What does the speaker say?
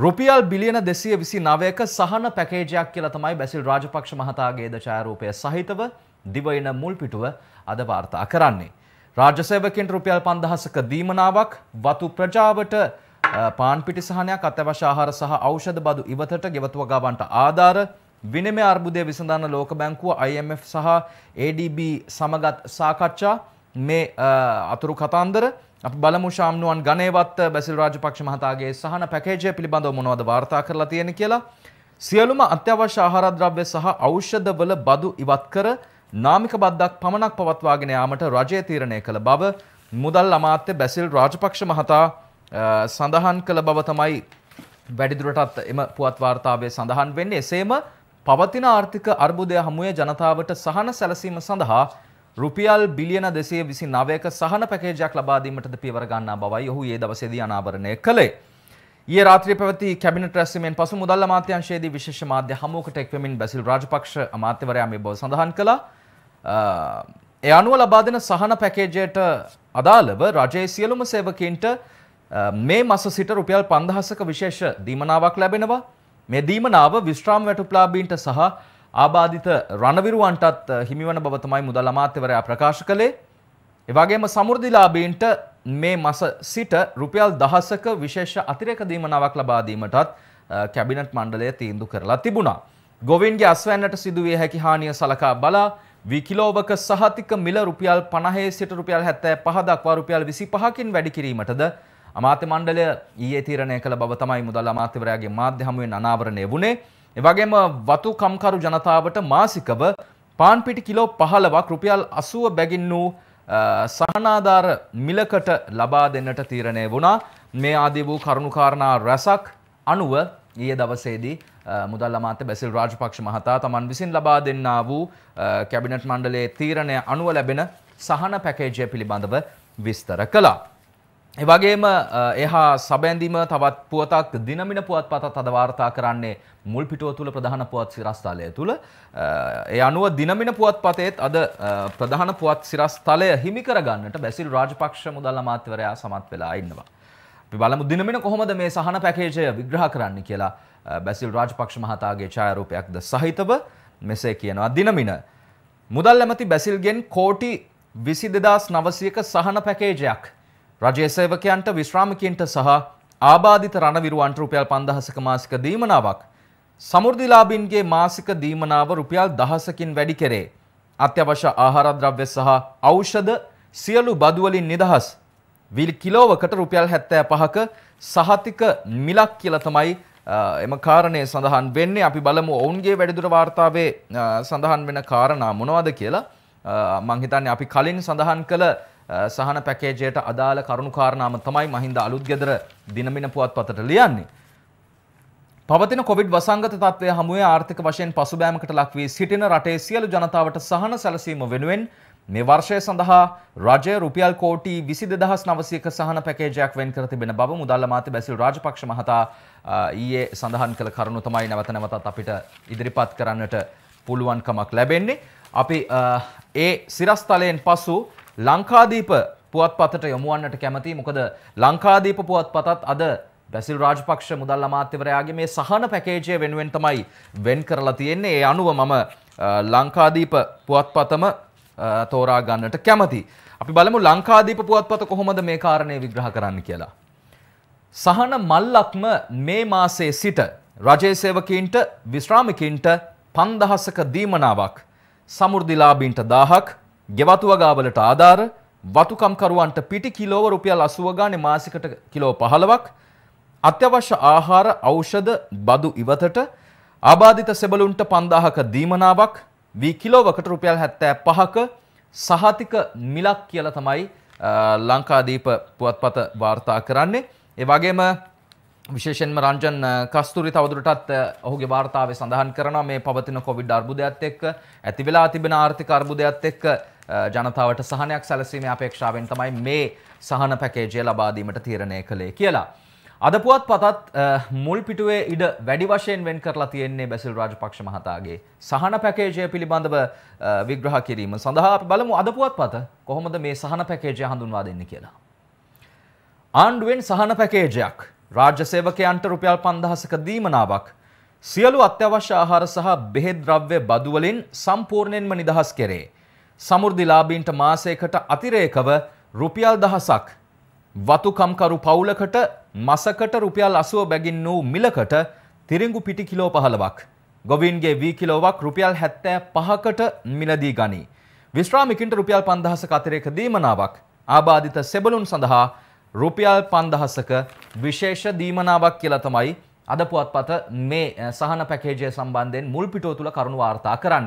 රුපියල් බිලියන දෙසිය විසි නවයක සහන පැකේජයක් කියල තමයි බැසිල් රාජපක්ෂ මහතාගේද ඡාරූපය සහිතව දිවයින මුල් පිටුව අද වාර්තා කරන්නේ. රාජසේවකින් රුපියල් පන්දහසක දීමනාවක් වතු ප්‍රජාවට පාන් පිටි සහනයක් අත්‍යවශාහාර සහ ඖෂධ බදු ඉවතට ගෙවතුව ගාවන්ට ආධාර විනිමය අර්බුදය විසඳන්න ලෝක බැංකුව IMF සහ ADB සමගත් සාකච්ඡා මේ අතුරු කතන්දර අප බලමු ශාම්නුවන් ගනේවත්ත බැසිල් රාජපක්ෂ මහතාගේ සහන පැකේජය පිළිබඳව මොනවද වාර්තා කරලා තියෙන කියලා. සියලුම අත්‍යවශ්‍ය ආහාරද්‍රව්‍ය සහ ඖෂධවල බදු ඉවත් කර නාමික බද්දක් පමණක් පවත්වාගෙන යාමට රජය තීරණය කළ බව මුදල් අමාත්‍ය බැසිල් රාජපක්ෂ මහතා සඳහන් කළ බව තමයි වැඩිදුරටත් එම පුවත් වාර්තාවේ සඳහන් වෙන්නේ. එසේම පවතින ආර්ථික අර්බුදය හමුවේ ජනතාවට සහන සැලසීම සඳහා රුපියල් බිලියන දෙසේ විසි නවයක සහන පැකේජයක් ලබාදීමටද පියවරගන්නා බවයි ඔහු ඒ දවසේදී අනාවරණය කළේ. ඒ රාත්‍රී පැවති කැබිනට රැස්වීමෙන් පසු මුදල් අමාත්‍යංශයේදී විශේෂ මාධ්‍ය හමුවකට එක්වෙමින් බැසිල් රාජපක්ෂ අමාත්‍යවරයා මේ බව සඳහන් කළා. ඒ අනුව ලබා දෙන සහන පැකේජයට අදාළව රජයේ සියලුම සේවකීන්ට මේ මස සිට රුපියල් 5000ක විශේෂ දීමනාවක් ලැබෙනවා. මේ දීමනාව විශ්‍රාම වැටුප්ලාබීන්ට සහ ආබාධිත රණවිරුවන්ටත් හිමිවන බව තමයි මුදල් අමාත්‍යවරයා ප්‍රකාශ කළේ. එවැගේම සමෘද්ධිලාභීන්ට මේ මස සිට රුපියල් දහසක විශේෂ අතිරේක දීමනාවක් ලබා දීමටත් කැබිනට් මණ්ඩලය තීන්දු කරලා තිබුණා. ගොවින්ගේ අස්වැන්නට සිදුවිය හැකි හානිය සලකා බලා විකිලෝවක සහතික මිල රුපියල් 50 සිට රුපියල් 75 දක්වා රුපියල් 25කින් වැඩි කිරීමටද අමාත්‍ය මණ්ඩලය ඊයේ තීරණය කළ බව තමයි මුදල් අමාත්‍යවරයාගේ මාධ්‍ය හමුවෙන් අනාවරණය වුණේ. එවගේම වතු කම්කරු ජනතාවට මාසිකව පාන්පිටි කිලෝ පහළවක් රුපියල් අසුව බැගින් වූ සහනාධාර මිලකට ලබා දෙන්නට තීරණය වුණා මේ ආදී වූ කරුණුකාරණා රැසක් අනුව ඊය දවසේදී මුදල් අමාත්‍ය බැසිල් රාජපක්ෂ මහතා තමන් විසින් ලබා දෙන්නා වූ කැබිනට් මණ්ඩලයේ තීරණය අනුව ලැබෙන සහන පැකේජය පිළිබඳව විස්තර කළා. එවගේම එහා සබැඳීම තවත් පුවතක් දිනමින පුවත් පතත් අද වාර්තා කරන්නේ මුල් පිටුව තුළ ප්‍රධාන පුවත් සිරස්ථලය තුළ ඒ අනුව දිනමින පුවත් පතේත් අද ප්‍රධාන පුවත් සිරස්ථලය හිමි කරගන්නට බැසිල් රාජපක්ෂ මුදල් අමාත්‍යවරයා සමත් වෙලා ඉන්නවා. අපි බලමු දිනමින කොහොමද මේ සහන පැකේජය විග්‍රහ කරන්න කියලා බැසිල් රාජපක්ෂ මහතාගේ ඡායාරූපයක්ද සහිතව මෙසේ කියනවා දිනමින මුදල් ඇමති බැසිල්ගෙන් කෝටි 22900ක සහන පැකේජයක් රජයේ සේවකයන්ට විශ්‍රාමිකයන්ට සහ ආබාධිත රණවිරුවන්ට රුපියල් 5000ක මාසික දීමනාවක් සමෘද්ධිලාභීන්ගේ මාසික දීමනාව රුපියල් 1000කින් වැඩි කෙරේ. අත්‍යවශ්‍ය ආහාරද්‍රව්‍ය සහ ඖෂධ සියලු බදු වලින් නිදහස්. විල් කිලෝවකට රුපියල් 75ක සහතික මිලක් කියලා තමයි එම කාරණය සඳහන් වෙන්නේ අපි බලමු ඔවුන්ගේ වැඩිදුර වාර්තාවේ සඳහන් වෙන කාරණා මොනවද කියලා මං හිතන්නේ අපි කලින් සඳහන් කළ සහන පැකේජයට අදාළ කරුණුකාරණාම තමයි මහින්ද අලුත්ගෙදර දිනමින පුවත්පතට ලියන්නේ. පවතින කොවිඩ් වසංගත තත්ත්වය හමුවේ ආර්ථික වශයෙන් පසුබෑමකට ලක්වී සිටින රටේ සියලු ජනතාවට සහන සැලසීම වෙනුවෙන් මේ වර්ෂය සඳහා රජය රුපියල් කෝටි විසි දෙදහස් නවසයක සහන පැකේජයක් වෙන් කර තිබෙන බව මුදල්ල මාත බැසිල් රාජපක්ෂ මහතා ඊයේ සඳහන් කළ කරුණු තමයි නැවත නැවතත් අපිට ඉදිරිපත් කරන්නට පුළුවන්කමක් ලැබෙන්නේ. අපි ඒ සිරස්තලයෙන් පසු ලංකාදීප පුවත්පතට යොමුවන්නට කැමති මොකද ලංකාදීප පුවත්පතත් අද බැසිල් රාජපක්ෂ මුදල් අමාත්‍යවරයාගේ මේ සහන පැකේජය වෙනුවෙන් තමයි වෙන් කරලා තියෙන්නේ ඒ අනුව මම ලංකාදීප පුවත්පතම තෝරා ගන්නට කැමති. අපි බලමු ලංකාදීප පුවත්පත කොහොමද මේ කාරණය විග්‍රහ කරන්න කියලා. සහන මල්ලක්ම මේ මාසේ සිට රජයේ සේවකීන්ට විශ්‍රාමිකින්ට පන්දහසක දීමනාවක් සමුෘදිලාබීන්ට දාහක් ගෙවතුවගාවලට ආධාර වතුකම්කරුවන්ට පිටි කිලෝව රුපියල් අසුව ගානේ මාසිකට කිලෝ 15ක් අත්‍යවශ්‍ය ආහාර ඖෂධ බදු ඉවතට ආබාධිත සෙබළුන්ට 5000ක දීමනාවක් වී කිලෝවකට රුපියල් 75ක සහතික මිලක් කියලා තමයි ලංකාදීප පුවත්පත වාර්තා කරන්නේ ඒ වගේම විශේෂෙන්ම රංජන් කස්තුරි තවදුරටත් ඔහුගේ වාර්තාවේ සඳහන් කරනවා මේ පවතින කොවිඩ් අර්බුදයත් එක්ක ඇති වෙලා තිබෙන ආර්ථික අර්බුදයත් එක්ක ජනතාවට සහනයක් සැලසීම අපේක්ෂාවෙන් තමයි මේ සහන පැකේජය ලබාදීමට තීරණය කළේ කියලා. අද පුවත් පතත් මුල් පිටුවේ ඉඩ වැඩි වශයෙන් වෙන් කරලා තියෙන්නේ බැසිල් රාජපක්ෂ මහතාගේ සහන පැකේජය පිළිබඳව විග්‍රහ කිරීම සඳහා අපි බලමු අද පුවත් පත කොහොමද මේ සහන පැකේජය හඳුන්වා දෙන්න කියලා. ආණ්ඩුවෙන් සහන පැකේජයක් රාජ්‍ය සේවකයන්ට රුපියල් පන්දහසක දීමනාවක් සියලු අත්‍යවශ්‍ය ආහාර සහ බෙහෙත් ද්‍රව්‍ය බදුවලින් සම්පූර්ණයෙන්ම නිදහස් කෙරේ. සමෘද්ධිලාබීන්ට මාසයකට අතිරේකව රුපියල් දහසක්. වතුකම්කරු පවුලකට මසකට රුපියල් අසුව බැගින් වූ මිලකට තිරිංගු පිටි කිලෝ පහළවක්. ගොවින්ගේ වී කිලෝවක් රුපියල් හැත්තෑ පහකට මිලදී ගනී. විශ්‍රාමිකින්ට රුපියල් පන්දහසක අතිරේක දීමනාවක්. ආබාධිත සෙබලුන් සඳහා රුපියල් පන්දහසක විශේෂ දීමනාවක් කියලා තමයි අද පුවත්පත මේ සහන පැකේජය සම්බන්ධයෙන් මුල් පිටෝ තුළ කරුණු වාර්තා කරන්න.